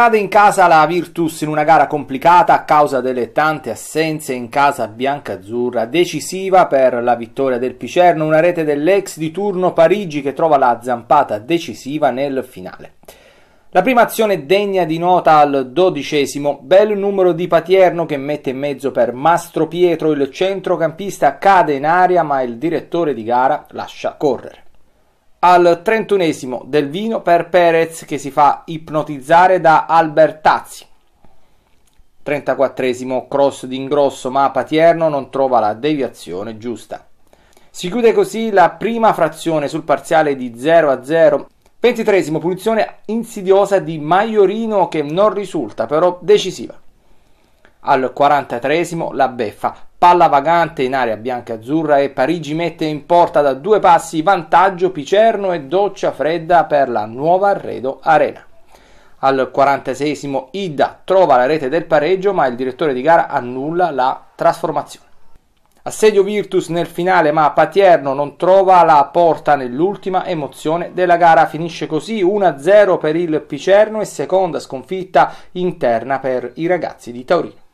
Cade in casa la Virtus in una gara complicata a causa delle tante assenze in casa biancazzurra, decisiva per la vittoria del Picerno, una rete dell'ex di turno Parigi che trova la zampata decisiva nel finale. La prima azione degna di nota al dodicesimo, bel numero di Patierno che mette in mezzo per Mastro Pietro, il centrocampista cade in aria ma il direttore di gara lascia correre al trentunesimo del vino per Perez che si fa ipnotizzare da Albertazzi. 34 cross d'ingrosso ma Patierno non trova la deviazione giusta. Si chiude così la prima frazione sul parziale di 0 a 0. 23 punizione insidiosa di Maiorino che non risulta però decisiva. Al 43 la beffa, palla vagante in area bianca-azzurra e Parigi mette in porta da due passi vantaggio Picerno e doccia fredda per la nuova Arredo Arena. Al 46 Ida trova la rete del pareggio ma il direttore di gara annulla la trasformazione. Assedio Virtus nel finale ma Patierno non trova la porta nell'ultima emozione della gara. Finisce così 1-0 per il Picerno e seconda sconfitta interna per i ragazzi di Taurino.